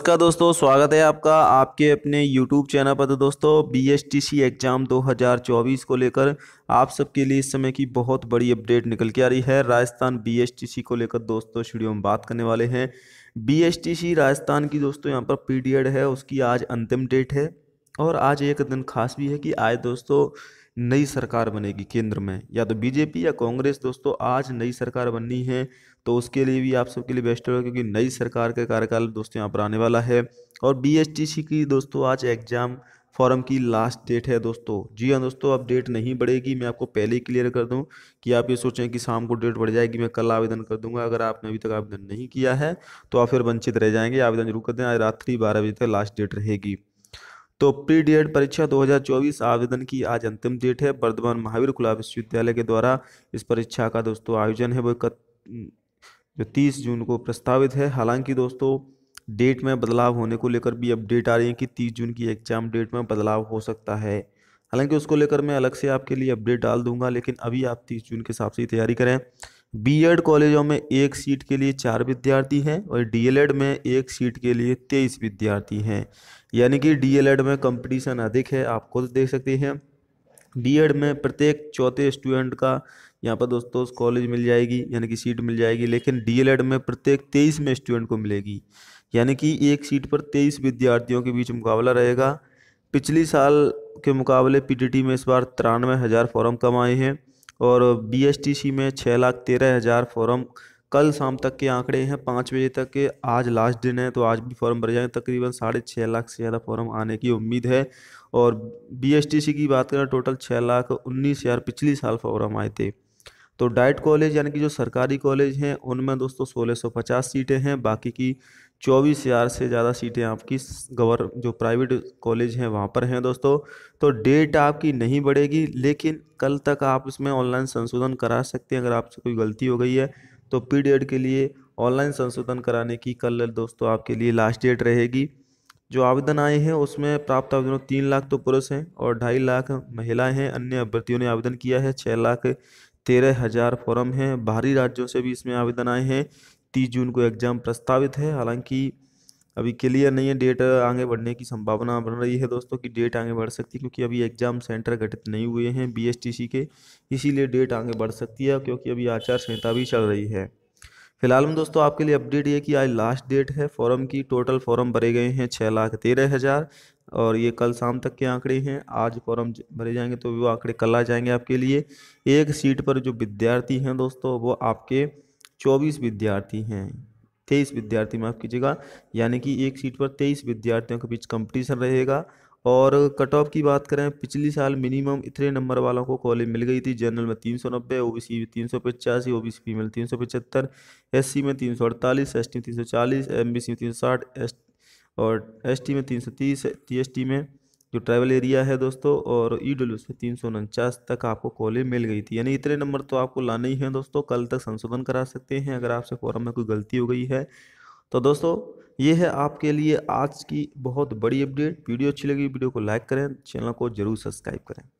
नमस्कार दोस्तों स्वागत है आपका आपके अपने YouTube चैनल पर तो दोस्तों B S T C exam 2024 को लेकर आप सबके लिए इस समय की बहुत बड़ी अपडेट निकल के आ रही है Rajasthan B S T C को लेकर दोस्तों स्टूडियो में बात करने वाले हैं B S T C Rajasthan की दोस्तों यहाँ पर पीरियड है उसकी आज अंतिम डेट है और आज एक दिन खास भी है कि आज दोस्तों नई सरकार बनेगी केंद्र में या तो बीजेपी या कांग्रेस दोस्तों आज नई सरकार बननी है तो उसके लिए भी आप सबके लिए बेस्ट होगा क्योंकि नई सरकार का कार्यकाल दोस्तों यहाँ पर आने वाला है और बी की दोस्तों आज एग्ज़ाम फॉर्म की लास्ट डेट है दोस्तों जी हाँ दोस्तों अब डेट नहीं बढ़ेगी मैं आपको पहले ही क्लियर कर दूं कि आप ये सोचें कि शाम को डेट बढ़ जाएगी मैं कल आवेदन कर दूंगा अगर आपने अभी तक आवेदन नहीं किया है तो आप फिर वंचित रह जाएंगे आवेदन जरूर कर दें आज रात्रि बारह बजे तक लास्ट डेट रहेगी तो प्री डी परीक्षा 2024 आवेदन की आज अंतिम डेट है वर्धमान महावीर कुला विश्वविद्यालय के द्वारा इस परीक्षा का दोस्तों आयोजन है वो कत, जो 30 जून को प्रस्तावित है हालांकि दोस्तों डेट में बदलाव होने को लेकर भी अपडेट आ रही है कि 30 जून की एग्जाम डेट में बदलाव हो सकता है हालांकि उसको लेकर मैं अलग से आपके लिए अपडेट डाल दूंगा लेकिन अभी आप तीस जून के हिसाब से तैयारी करें बीएड कॉलेजों में एक सीट के लिए चार विद्यार्थी हैं और डीएलएड में एक सीट के लिए तेईस विद्यार्थी हैं यानी कि डीएलएड में कंपटीशन अधिक है आप खुद देख सकते हैं एड में प्रत्येक चौथे स्टूडेंट का यहाँ पर दोस्तों कॉलेज मिल जाएगी यानी कि सीट मिल जाएगी लेकिन डीएलएड में प्रत्येक तेईस में स्टूडेंट को मिलेगी यानी कि एक सीट पर तेईस विद्यार्थियों के बीच मुकाबला रहेगा पिछली साल के मुकाबले पीटीटी में इस बार तिरानवे हज़ार फॉर्म कम आए हैं और बीएसटीसी में छः लाख तेरह हज़ार फॉर्म कल शाम तक के आंकड़े हैं पाँच बजे तक के आज लास्ट दिन है तो आज भी फॉर्म भर जाएंगे तकरीबन साढ़े छः लाख से ज़्यादा फॉर्म आने की उम्मीद है और बीएसटीसी की बात करें टोटल छः लाख उन्नीस हज़ार पिछली साल फॉर्म आए थे तो डाइट कॉलेज यानी कि जो सरकारी कॉलेज हैं उनमें दोस्तों सोलह सौ पचास सीटें हैं बाकी की चौबीस हज़ार से ज़्यादा सीटें आपकी गवर जो प्राइवेट कॉलेज हैं वहाँ पर हैं दोस्तों तो डेट आपकी नहीं बढ़ेगी लेकिन कल तक आप इसमें ऑनलाइन संशोधन करा सकते हैं अगर आपसे कोई गलती हो गई है तो पी के लिए ऑनलाइन संशोधन कराने की कल दोस्तों आपके लिए लास्ट डेट रहेगी जो आवेदन आए हैं उसमें प्राप्त आवेदनों तीन लाख तो पुरुष हैं और ढाई लाख महिलाएं हैं अन्य अभ्यर्थियों ने आवेदन किया है छः लाख तेरह हज़ार फॉर्म हैं बाहरी राज्यों से भी इसमें आवेदन आए हैं तीस जून को एग्ज़ाम प्रस्तावित है हालांकि अभी क्लियर नहीं है डेट आगे बढ़ने की संभावना बढ़ रही है दोस्तों कि डेट आगे बढ़ सकती है क्योंकि अभी एग्ज़ाम सेंटर गठित नहीं हुए हैं बी के इसीलिए डेट आगे बढ़ सकती है क्योंकि अभी आचार संहिता भी चल रही है फिलहाल में दोस्तों आपके लिए अपडेट ये कि आज लास्ट डेट है फॉरम की टोटल फॉरम भरे गए हैं छः लाख तेरह हज़ार और ये कल शाम तक के आंकड़े हैं आज फॉर्म भरे जाएंगे तो वो आंकड़े कल आ जाएंगे आपके लिए एक सीट पर जो विद्यार्थी हैं दोस्तों वो आपके चौबीस विद्यार्थी हैं तेईस विद्यार्थी माफ़ कीजिएगा यानी कि एक सीट पर तेईस विद्यार्थियों के बीच कंपटीशन रहेगा और कट ऑफ की बात करें पिछली साल मिनिमम इतने नंबर वालों को कॉलेज मिल गई थी जनरल में तीन सौ नब्बे ओ बी सी में तीन सौ पचासी ओ बी सी फीमेल तीन सौ पचहत्तर एस सी में तीन सौ अड़तालीस एस टी में तीन सौ चालीस एम बी सी में तीन सौ साठ एस और एस में तीन सौ तीस टी में जो ट्रैवल एरिया है दोस्तों और ई e डब्ल्यू से तीन सौ उनचास तक आपको कॉलेज मिल गई थी यानी इतने नंबर तो आपको लाने ही हैं दोस्तों कल तक संशोधन करा सकते हैं अगर आपसे फॉरम में कोई गलती हो गई है तो दोस्तों ये है आपके लिए आज की बहुत बड़ी अपडेट वीडियो अच्छी लगी वीडियो को लाइक करें चैनल को जरूर सब्सक्राइब करें